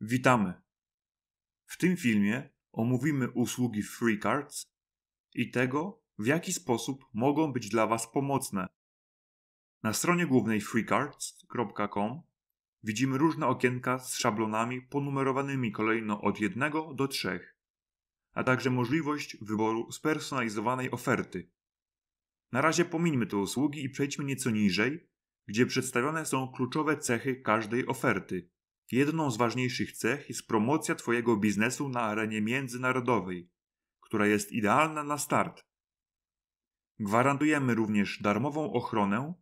Witamy! W tym filmie omówimy usługi FreeCards i tego, w jaki sposób mogą być dla Was pomocne. Na stronie głównej freecards.com widzimy różne okienka z szablonami ponumerowanymi kolejno od 1 do 3, a także możliwość wyboru spersonalizowanej oferty. Na razie pomińmy te usługi i przejdźmy nieco niżej, gdzie przedstawione są kluczowe cechy każdej oferty. Jedną z ważniejszych cech jest promocja Twojego biznesu na arenie międzynarodowej, która jest idealna na start. Gwarantujemy również darmową ochronę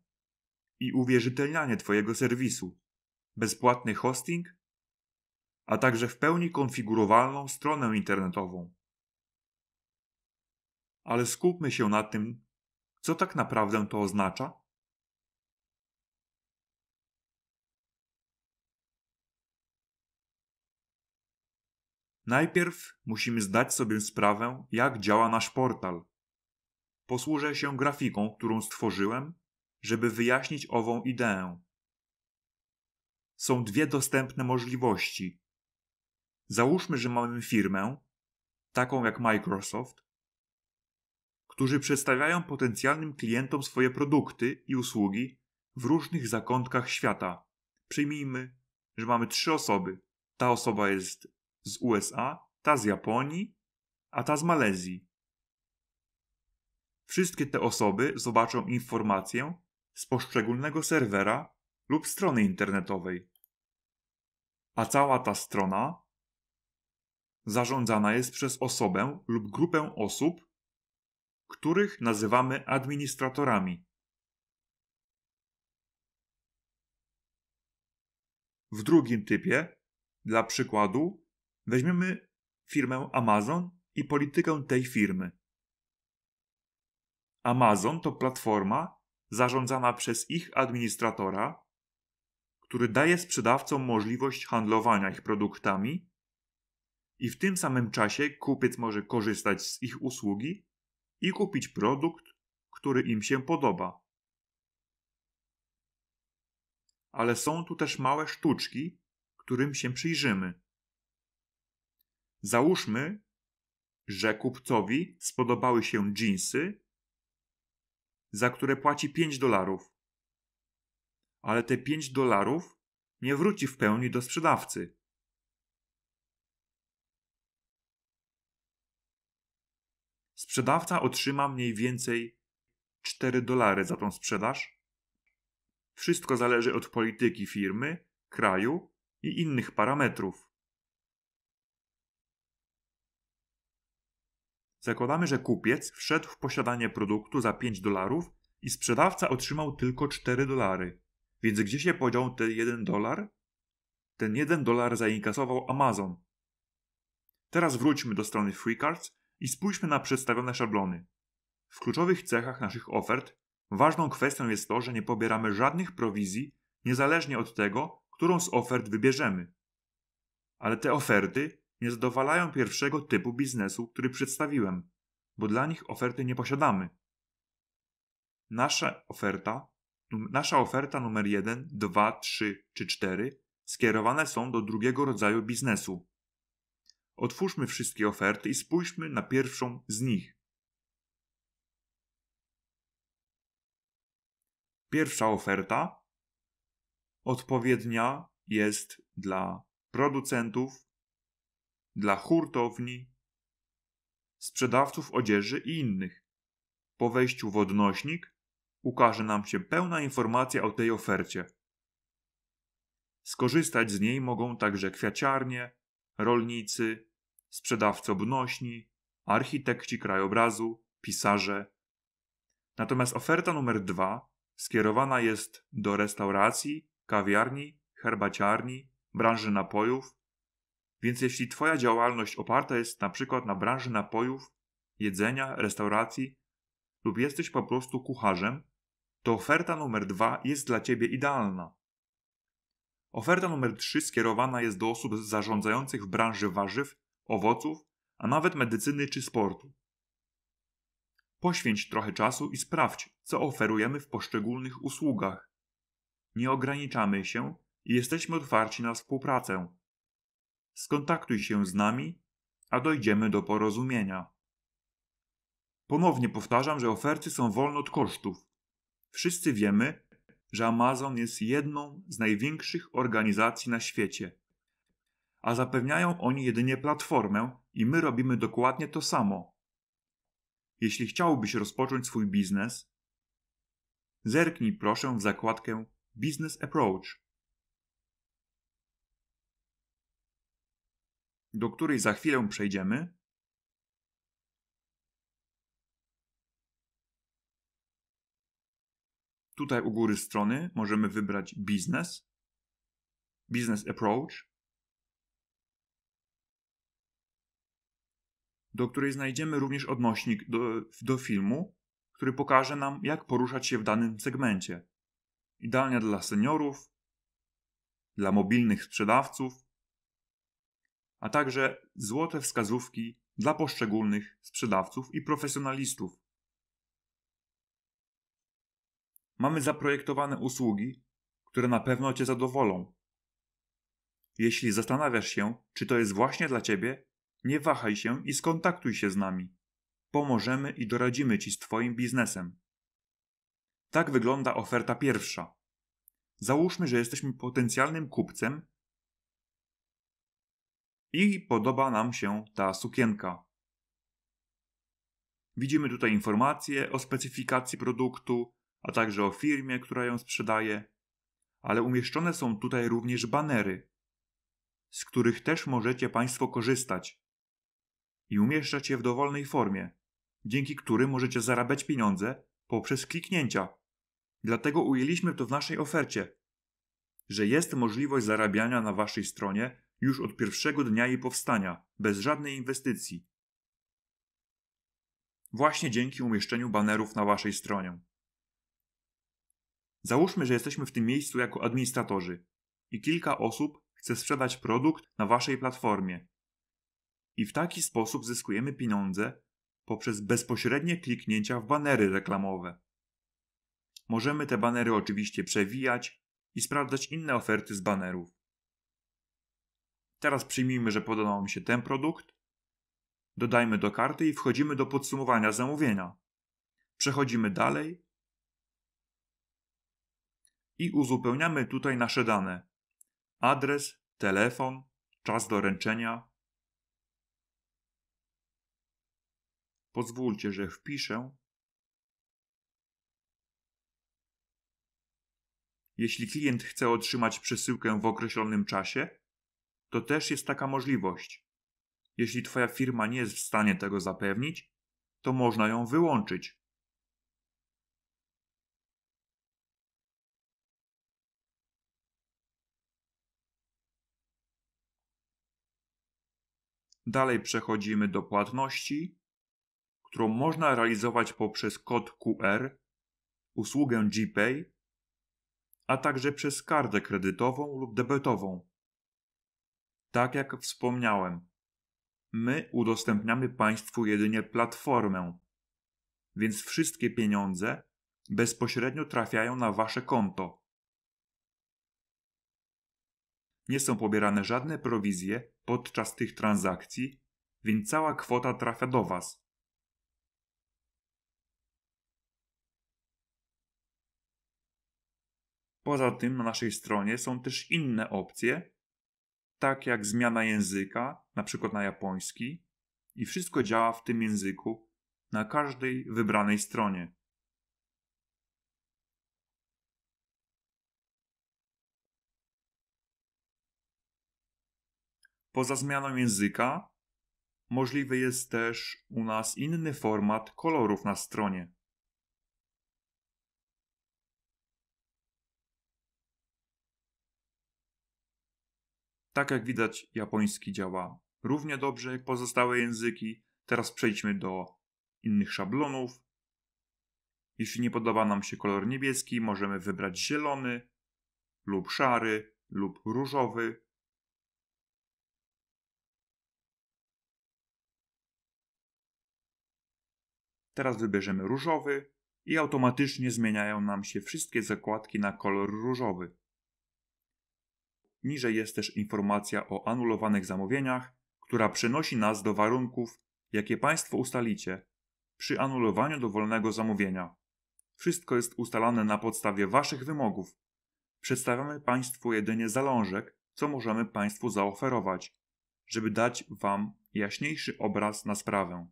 i uwierzytelnianie Twojego serwisu, bezpłatny hosting, a także w pełni konfigurowalną stronę internetową. Ale skupmy się na tym, co tak naprawdę to oznacza Najpierw musimy zdać sobie sprawę, jak działa nasz portal. Posłużę się grafiką, którą stworzyłem, żeby wyjaśnić ową ideę. Są dwie dostępne możliwości. Załóżmy, że mamy firmę, taką jak Microsoft, którzy przedstawiają potencjalnym klientom swoje produkty i usługi w różnych zakątkach świata. Przyjmijmy, że mamy trzy osoby. Ta osoba jest z USA, ta z Japonii, a ta z Malezji. Wszystkie te osoby zobaczą informację z poszczególnego serwera lub strony internetowej. A cała ta strona zarządzana jest przez osobę lub grupę osób, których nazywamy administratorami. W drugim typie, dla przykładu, Weźmiemy firmę Amazon i politykę tej firmy. Amazon to platforma zarządzana przez ich administratora, który daje sprzedawcom możliwość handlowania ich produktami i w tym samym czasie kupiec może korzystać z ich usługi i kupić produkt, który im się podoba. Ale są tu też małe sztuczki, którym się przyjrzymy. Załóżmy, że kupcowi spodobały się dżinsy, za które płaci 5 dolarów. Ale te 5 dolarów nie wróci w pełni do sprzedawcy. Sprzedawca otrzyma mniej więcej 4 dolary za tą sprzedaż. Wszystko zależy od polityki firmy, kraju i innych parametrów. Zakładamy, że kupiec wszedł w posiadanie produktu za 5 dolarów i sprzedawca otrzymał tylko 4 dolary. Więc gdzie się podział ten 1 dolar? Ten 1 dolar zainkasował Amazon. Teraz wróćmy do strony FreeCards i spójrzmy na przedstawione szablony. W kluczowych cechach naszych ofert ważną kwestią jest to, że nie pobieramy żadnych prowizji, niezależnie od tego, którą z ofert wybierzemy. Ale te oferty nie zadowalają pierwszego typu biznesu, który przedstawiłem, bo dla nich oferty nie posiadamy. Nasza oferta, nasza oferta numer 1, 2, 3 czy 4 skierowane są do drugiego rodzaju biznesu. Otwórzmy wszystkie oferty i spójrzmy na pierwszą z nich. Pierwsza oferta odpowiednia jest dla producentów, dla hurtowni, sprzedawców odzieży i innych. Po wejściu w odnośnik ukaże nam się pełna informacja o tej ofercie. Skorzystać z niej mogą także kwiaciarnie, rolnicy, sprzedawcy obnośni, architekci krajobrazu, pisarze. Natomiast oferta numer dwa skierowana jest do restauracji, kawiarni, herbaciarni, branży napojów, więc jeśli Twoja działalność oparta jest na przykład na branży napojów, jedzenia, restauracji lub jesteś po prostu kucharzem, to oferta numer dwa jest dla Ciebie idealna. Oferta numer trzy skierowana jest do osób zarządzających w branży warzyw, owoców, a nawet medycyny czy sportu. Poświęć trochę czasu i sprawdź, co oferujemy w poszczególnych usługach. Nie ograniczamy się i jesteśmy otwarci na współpracę, skontaktuj się z nami, a dojdziemy do porozumienia. Ponownie powtarzam, że oferty są wolne od kosztów. Wszyscy wiemy, że Amazon jest jedną z największych organizacji na świecie. A zapewniają oni jedynie platformę i my robimy dokładnie to samo. Jeśli chciałbyś rozpocząć swój biznes, zerknij proszę w zakładkę Business Approach do której za chwilę przejdziemy, tutaj u góry strony możemy wybrać Business, Business Approach, do której znajdziemy również odnośnik do, do filmu, który pokaże nam, jak poruszać się w danym segmencie. Idealnie dla seniorów, dla mobilnych sprzedawców, a także złote wskazówki dla poszczególnych sprzedawców i profesjonalistów. Mamy zaprojektowane usługi, które na pewno Cię zadowolą. Jeśli zastanawiasz się, czy to jest właśnie dla Ciebie, nie wahaj się i skontaktuj się z nami. Pomożemy i doradzimy Ci z Twoim biznesem. Tak wygląda oferta pierwsza. Załóżmy, że jesteśmy potencjalnym kupcem i podoba nam się ta sukienka. Widzimy tutaj informacje o specyfikacji produktu, a także o firmie, która ją sprzedaje, ale umieszczone są tutaj również banery, z których też możecie Państwo korzystać i umieszczać je w dowolnej formie, dzięki którym możecie zarabiać pieniądze poprzez kliknięcia. Dlatego ujęliśmy to w naszej ofercie, że jest możliwość zarabiania na Waszej stronie już od pierwszego dnia jej powstania, bez żadnej inwestycji. Właśnie dzięki umieszczeniu banerów na waszej stronie. Załóżmy, że jesteśmy w tym miejscu jako administratorzy i kilka osób chce sprzedać produkt na waszej platformie. I w taki sposób zyskujemy pieniądze poprzez bezpośrednie kliknięcia w banery reklamowe. Możemy te banery oczywiście przewijać i sprawdzać inne oferty z banerów. Teraz przyjmijmy, że podobał mi się ten produkt. Dodajmy do karty i wchodzimy do podsumowania zamówienia. Przechodzimy dalej i uzupełniamy tutaj nasze dane: adres, telefon, czas doręczenia. Pozwólcie, że wpiszę. Jeśli klient chce otrzymać przesyłkę w określonym czasie, to też jest taka możliwość. Jeśli Twoja firma nie jest w stanie tego zapewnić, to można ją wyłączyć. Dalej przechodzimy do płatności, którą można realizować poprzez kod QR, usługę GPay, a także przez kartę kredytową lub debetową. Tak jak wspomniałem, my udostępniamy Państwu jedynie platformę, więc wszystkie pieniądze bezpośrednio trafiają na Wasze konto. Nie są pobierane żadne prowizje podczas tych transakcji, więc cała kwota trafia do Was. Poza tym na naszej stronie są też inne opcje, tak jak zmiana języka, na przykład na japoński, i wszystko działa w tym języku na każdej wybranej stronie. Poza zmianą języka, możliwy jest też u nas inny format kolorów na stronie. Tak jak widać, japoński działa równie dobrze jak pozostałe języki. Teraz przejdźmy do innych szablonów. Jeśli nie podoba nam się kolor niebieski, możemy wybrać zielony lub szary lub różowy. Teraz wybierzemy różowy i automatycznie zmieniają nam się wszystkie zakładki na kolor różowy. Niżej jest też informacja o anulowanych zamówieniach, która przenosi nas do warunków, jakie Państwo ustalicie przy anulowaniu dowolnego zamówienia. Wszystko jest ustalane na podstawie Waszych wymogów. Przedstawiamy Państwu jedynie zalążek, co możemy Państwu zaoferować, żeby dać Wam jaśniejszy obraz na sprawę.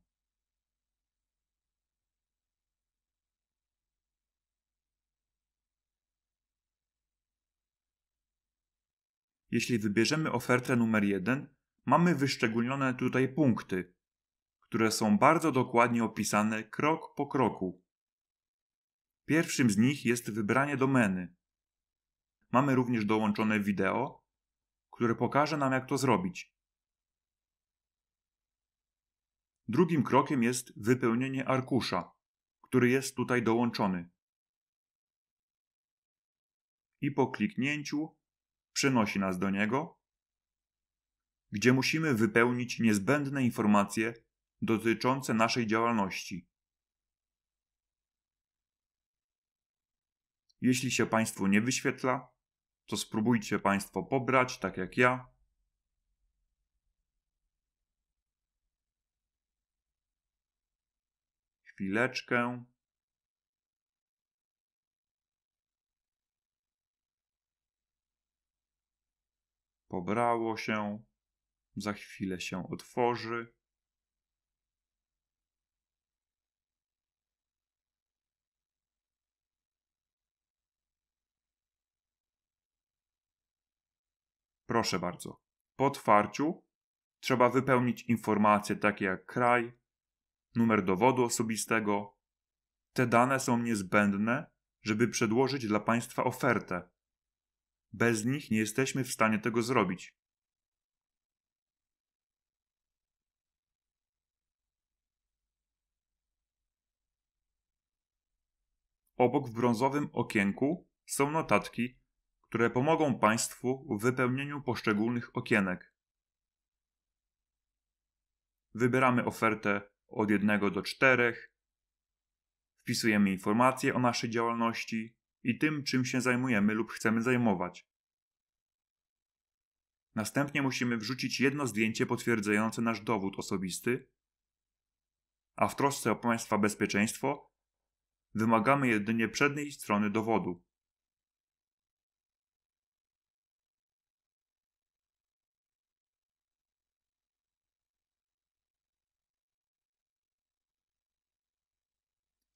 Jeśli wybierzemy ofertę numer 1, mamy wyszczególnione tutaj punkty, które są bardzo dokładnie opisane krok po kroku. Pierwszym z nich jest wybranie domeny. Mamy również dołączone wideo, które pokaże nam jak to zrobić. Drugim krokiem jest wypełnienie arkusza, który jest tutaj dołączony. I po kliknięciu przynosi nas do Niego, gdzie musimy wypełnić niezbędne informacje dotyczące naszej działalności. Jeśli się Państwu nie wyświetla, to spróbujcie Państwo pobrać, tak jak ja, chwileczkę. pobrało się, za chwilę się otworzy. Proszę bardzo. Po otwarciu trzeba wypełnić informacje takie jak kraj, numer dowodu osobistego. Te dane są niezbędne, żeby przedłożyć dla Państwa ofertę. Bez nich nie jesteśmy w stanie tego zrobić. Obok w brązowym okienku są notatki, które pomogą Państwu w wypełnieniu poszczególnych okienek. Wybieramy ofertę od 1 do 4, wpisujemy informacje o naszej działalności, i tym, czym się zajmujemy lub chcemy zajmować. Następnie musimy wrzucić jedno zdjęcie potwierdzające nasz dowód osobisty, a w trosce o Państwa bezpieczeństwo wymagamy jedynie przedniej strony dowodu.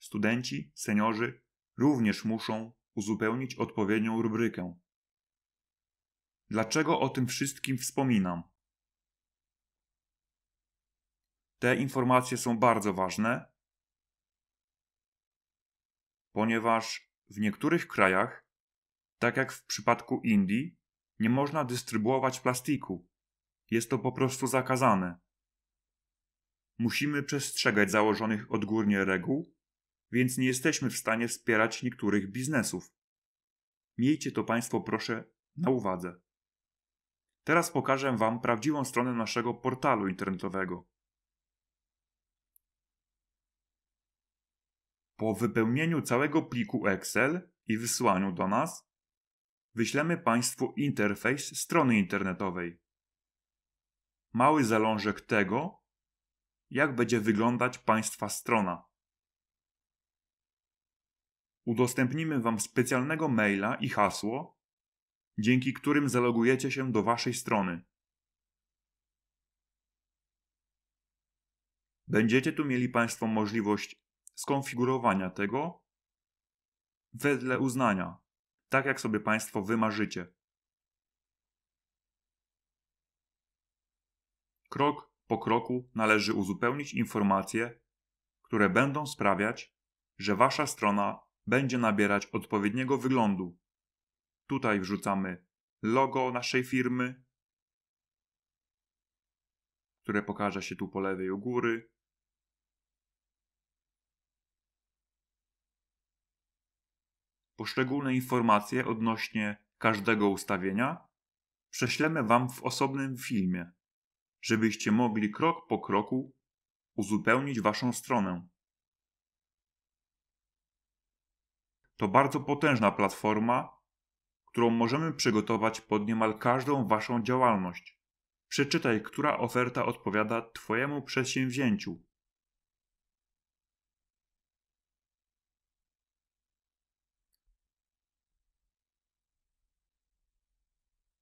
Studenci, seniorzy również muszą uzupełnić odpowiednią rubrykę. Dlaczego o tym wszystkim wspominam? Te informacje są bardzo ważne, ponieważ w niektórych krajach, tak jak w przypadku Indii, nie można dystrybuować plastiku. Jest to po prostu zakazane. Musimy przestrzegać założonych odgórnie reguł więc nie jesteśmy w stanie wspierać niektórych biznesów. Miejcie to Państwo proszę na uwadze. Teraz pokażę Wam prawdziwą stronę naszego portalu internetowego. Po wypełnieniu całego pliku Excel i wysłaniu do nas, wyślemy Państwu interfejs strony internetowej. Mały zalążek tego, jak będzie wyglądać Państwa strona udostępnimy Wam specjalnego maila i hasło, dzięki którym zalogujecie się do Waszej strony. Będziecie tu mieli Państwo możliwość skonfigurowania tego wedle uznania, tak jak sobie Państwo wymarzycie. Krok po kroku należy uzupełnić informacje, które będą sprawiać, że Wasza strona będzie nabierać odpowiedniego wyglądu. Tutaj wrzucamy logo naszej firmy, które pokaże się tu po lewej u góry. Poszczególne informacje odnośnie każdego ustawienia prześlemy Wam w osobnym filmie, żebyście mogli krok po kroku uzupełnić Waszą stronę. to bardzo potężna platforma, którą możemy przygotować pod niemal każdą Waszą działalność. Przeczytaj, która oferta odpowiada Twojemu przedsięwzięciu.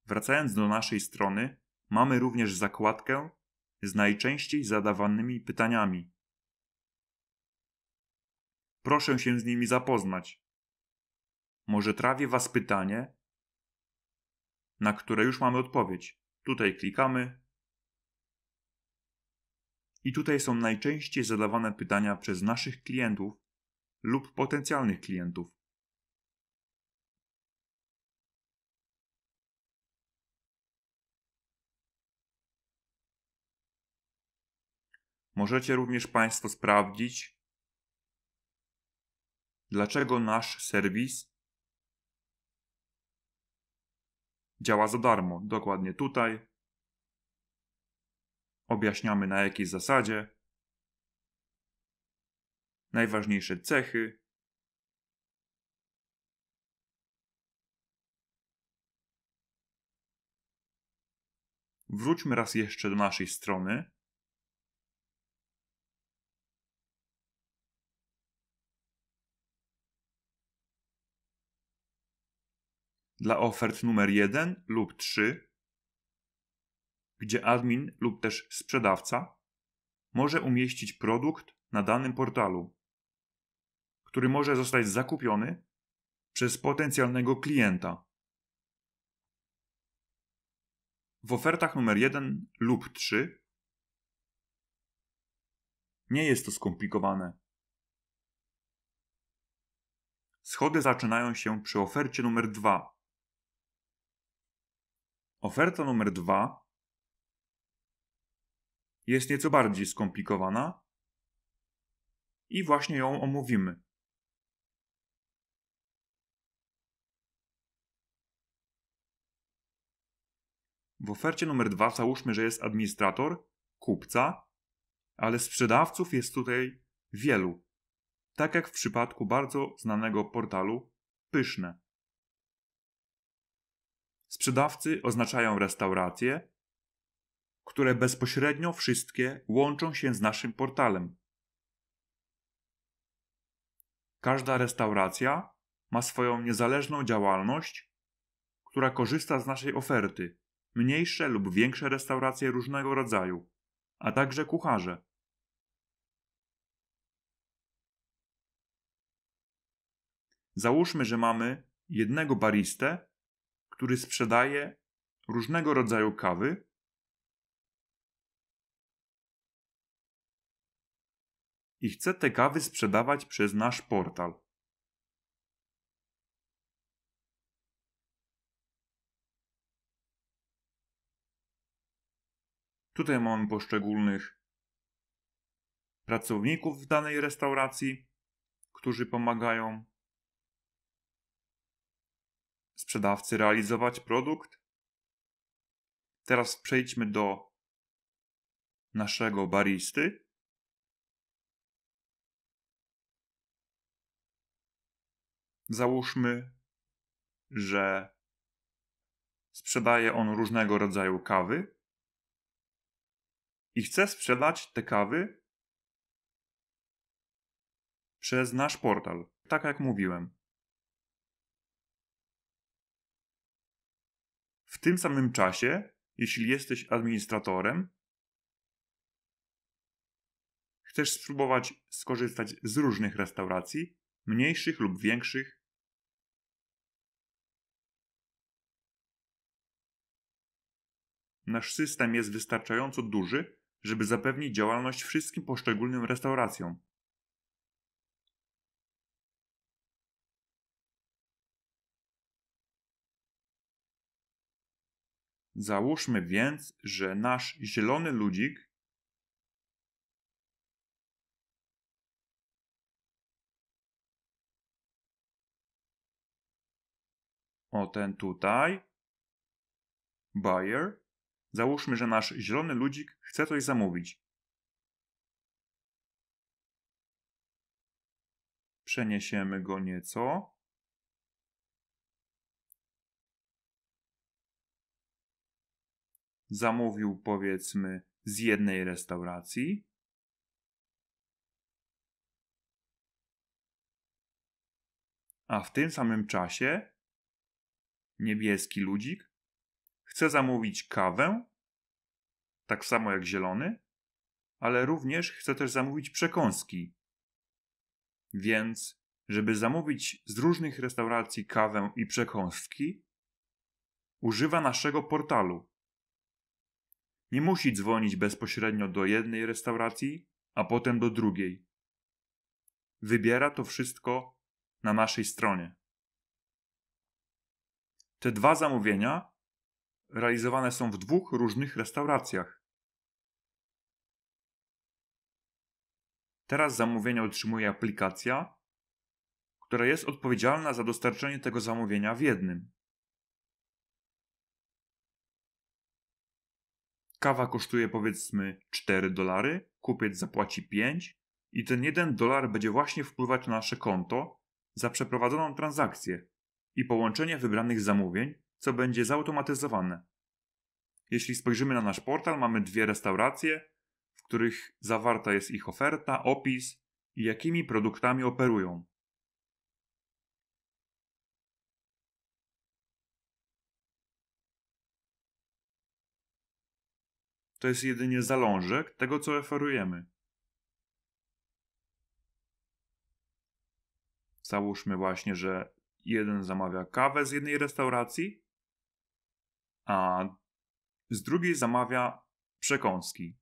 Wracając do naszej strony, mamy również zakładkę z najczęściej zadawanymi pytaniami. Proszę się z nimi zapoznać. Może trawi Was pytanie, na które już mamy odpowiedź. Tutaj klikamy. I tutaj są najczęściej zadawane pytania przez naszych klientów lub potencjalnych klientów. Możecie również Państwo sprawdzić, dlaczego nasz serwis działa za darmo. Dokładnie tutaj. Objaśniamy na jakiej zasadzie. Najważniejsze cechy. Wróćmy raz jeszcze do naszej strony. dla ofert numer 1 lub 3, gdzie admin lub też sprzedawca może umieścić produkt na danym portalu, który może zostać zakupiony przez potencjalnego klienta. W ofertach numer 1 lub 3 nie jest to skomplikowane. Schody zaczynają się przy ofercie numer 2, Oferta numer dwa jest nieco bardziej skomplikowana i właśnie ją omówimy. W ofercie numer dwa załóżmy, że jest administrator, kupca, ale sprzedawców jest tutaj wielu. Tak jak w przypadku bardzo znanego portalu Pyszne. Sprzedawcy oznaczają restauracje, które bezpośrednio wszystkie łączą się z naszym portalem. Każda restauracja ma swoją niezależną działalność, która korzysta z naszej oferty, mniejsze lub większe restauracje różnego rodzaju, a także kucharze. Załóżmy, że mamy jednego baristę który sprzedaje różnego rodzaju kawy. I chce te kawy sprzedawać przez nasz portal. Tutaj mamy poszczególnych pracowników w danej restauracji, którzy pomagają sprzedawcy realizować produkt. Teraz przejdźmy do naszego baristy. Załóżmy, że sprzedaje on różnego rodzaju kawy i chce sprzedać te kawy przez nasz portal, tak jak mówiłem. W tym samym czasie, jeśli jesteś administratorem, chcesz spróbować skorzystać z różnych restauracji, mniejszych lub większych. Nasz system jest wystarczająco duży, żeby zapewnić działalność wszystkim poszczególnym restauracjom. Załóżmy więc, że nasz zielony ludzik o ten tutaj buyer Załóżmy, że nasz zielony ludzik chce coś zamówić. Przeniesiemy go nieco. zamówił powiedzmy z jednej restauracji. A w tym samym czasie niebieski ludzik chce zamówić kawę, tak samo jak zielony, ale również chce też zamówić przekąski. Więc, żeby zamówić z różnych restauracji kawę i przekąski, używa naszego portalu nie musi dzwonić bezpośrednio do jednej restauracji, a potem do drugiej. Wybiera to wszystko na naszej stronie. Te dwa zamówienia realizowane są w dwóch różnych restauracjach. Teraz zamówienie otrzymuje aplikacja, która jest odpowiedzialna za dostarczenie tego zamówienia w jednym. Kawa kosztuje powiedzmy 4 dolary, kupiec zapłaci 5 i ten 1 dolar będzie właśnie wpływać na nasze konto za przeprowadzoną transakcję i połączenie wybranych zamówień, co będzie zautomatyzowane. Jeśli spojrzymy na nasz portal, mamy dwie restauracje, w których zawarta jest ich oferta, opis i jakimi produktami operują. To jest jedynie zalążek tego, co oferujemy. Załóżmy właśnie, że jeden zamawia kawę z jednej restauracji, a z drugiej zamawia przekąski.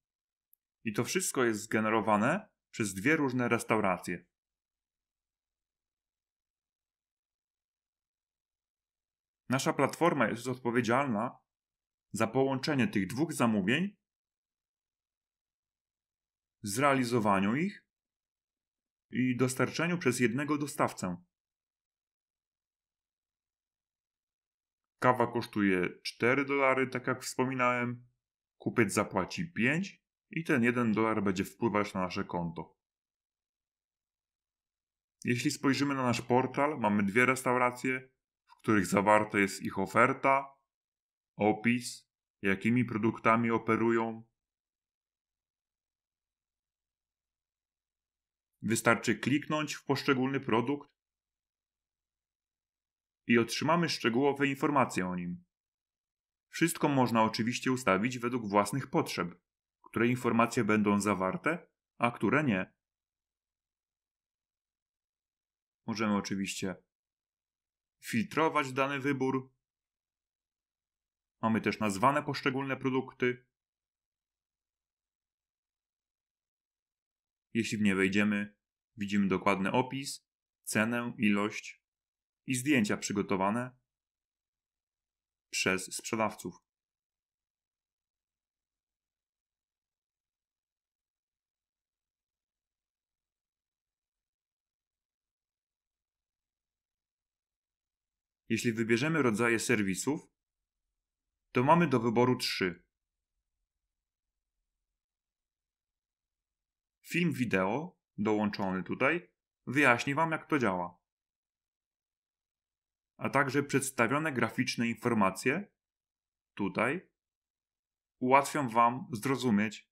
I to wszystko jest zgenerowane przez dwie różne restauracje. Nasza platforma jest odpowiedzialna za połączenie tych dwóch zamówień zrealizowaniu ich i dostarczeniu przez jednego dostawcę. Kawa kosztuje 4 dolary, tak jak wspominałem. Kupiec zapłaci 5 i ten 1 dolar będzie wpływać na nasze konto. Jeśli spojrzymy na nasz portal, mamy dwie restauracje, w których zawarta jest ich oferta, opis, jakimi produktami operują Wystarczy kliknąć w poszczególny produkt i otrzymamy szczegółowe informacje o nim. Wszystko można oczywiście ustawić według własnych potrzeb, które informacje będą zawarte, a które nie. Możemy oczywiście filtrować dany wybór. Mamy też nazwane poszczególne produkty, Jeśli w nie wejdziemy, widzimy dokładny opis, cenę, ilość i zdjęcia przygotowane przez sprzedawców. Jeśli wybierzemy rodzaje serwisów, to mamy do wyboru trzy. Film wideo, dołączony tutaj, wyjaśni Wam, jak to działa. A także przedstawione graficzne informacje, tutaj, ułatwią Wam zrozumieć,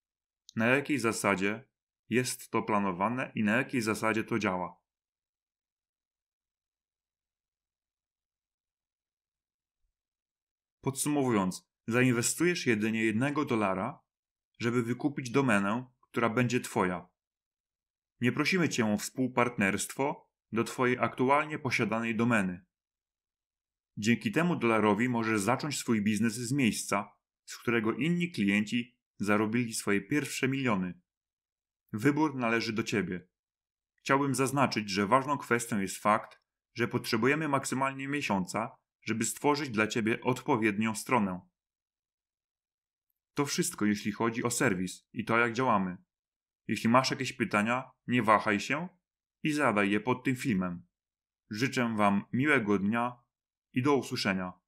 na jakiej zasadzie jest to planowane i na jakiej zasadzie to działa. Podsumowując, zainwestujesz jedynie jednego dolara, żeby wykupić domenę, która będzie Twoja. Nie prosimy Cię o współpartnerstwo do Twojej aktualnie posiadanej domeny. Dzięki temu dolarowi możesz zacząć swój biznes z miejsca, z którego inni klienci zarobili swoje pierwsze miliony. Wybór należy do Ciebie. Chciałbym zaznaczyć, że ważną kwestią jest fakt, że potrzebujemy maksymalnie miesiąca, żeby stworzyć dla Ciebie odpowiednią stronę. To wszystko, jeśli chodzi o serwis i to, jak działamy. Jeśli masz jakieś pytania, nie wahaj się i zadaj je pod tym filmem. Życzę Wam miłego dnia i do usłyszenia.